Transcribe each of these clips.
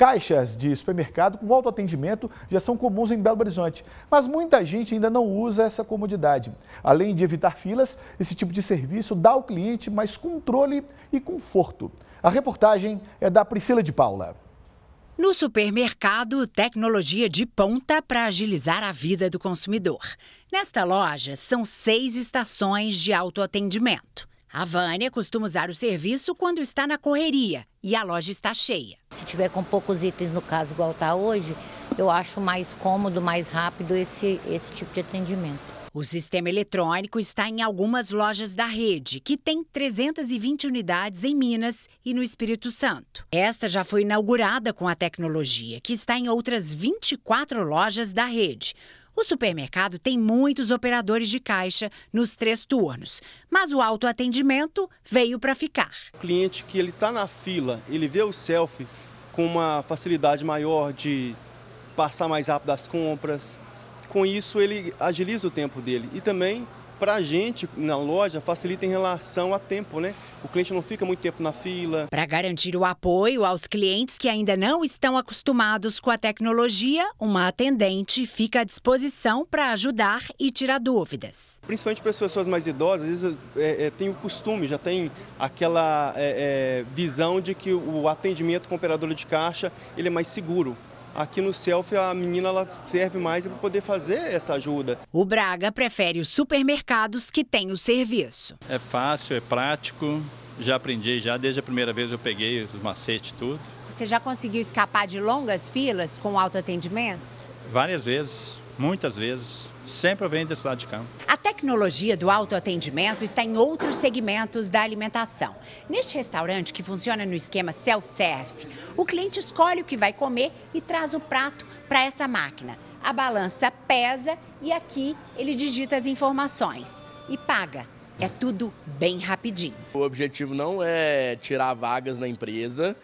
Caixas de supermercado com autoatendimento já são comuns em Belo Horizonte, mas muita gente ainda não usa essa comodidade. Além de evitar filas, esse tipo de serviço dá ao cliente mais controle e conforto. A reportagem é da Priscila de Paula. No supermercado, tecnologia de ponta para agilizar a vida do consumidor. Nesta loja, são seis estações de autoatendimento. A Vânia costuma usar o serviço quando está na correria e a loja está cheia. Se tiver com poucos itens, no caso igual está hoje, eu acho mais cômodo, mais rápido esse, esse tipo de atendimento. O sistema eletrônico está em algumas lojas da rede, que tem 320 unidades em Minas e no Espírito Santo. Esta já foi inaugurada com a tecnologia, que está em outras 24 lojas da rede. O supermercado tem muitos operadores de caixa nos três turnos, mas o autoatendimento veio para ficar. O cliente que ele está na fila, ele vê o selfie com uma facilidade maior de passar mais rápido as compras. Com isso, ele agiliza o tempo dele e também para a gente na loja facilita em relação a tempo, né? O cliente não fica muito tempo na fila. Para garantir o apoio aos clientes que ainda não estão acostumados com a tecnologia, uma atendente fica à disposição para ajudar e tirar dúvidas. Principalmente para as pessoas mais idosas, às vezes é, é, tem o costume, já tem aquela é, é visão de que o atendimento com operadora de caixa ele é mais seguro. Aqui no Selfie, a menina ela serve mais para poder fazer essa ajuda. O Braga prefere os supermercados que têm o serviço. É fácil, é prático, já aprendi, já desde a primeira vez eu peguei os macetes tudo. Você já conseguiu escapar de longas filas com autoatendimento? Várias vezes, muitas vezes. Sempre eu venho desse lado de campo tecnologia do autoatendimento está em outros segmentos da alimentação. Neste restaurante, que funciona no esquema self-service, o cliente escolhe o que vai comer e traz o prato para essa máquina. A balança pesa e aqui ele digita as informações e paga. É tudo bem rapidinho. O objetivo não é tirar vagas na empresa,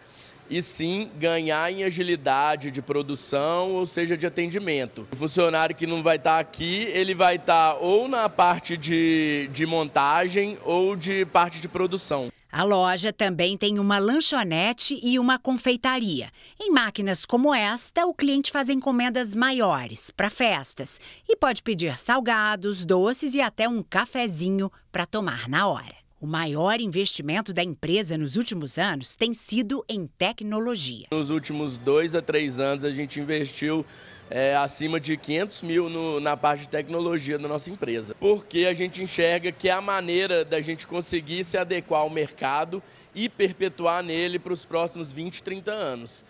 e sim ganhar em agilidade de produção, ou seja, de atendimento. O funcionário que não vai estar tá aqui, ele vai estar tá ou na parte de, de montagem ou de parte de produção. A loja também tem uma lanchonete e uma confeitaria. Em máquinas como esta, o cliente faz encomendas maiores para festas e pode pedir salgados, doces e até um cafezinho para tomar na hora. O maior investimento da empresa nos últimos anos tem sido em tecnologia. Nos últimos dois a três anos, a gente investiu é, acima de 500 mil no, na parte de tecnologia da nossa empresa, porque a gente enxerga que é a maneira da gente conseguir se adequar ao mercado e perpetuar nele para os próximos 20, 30 anos.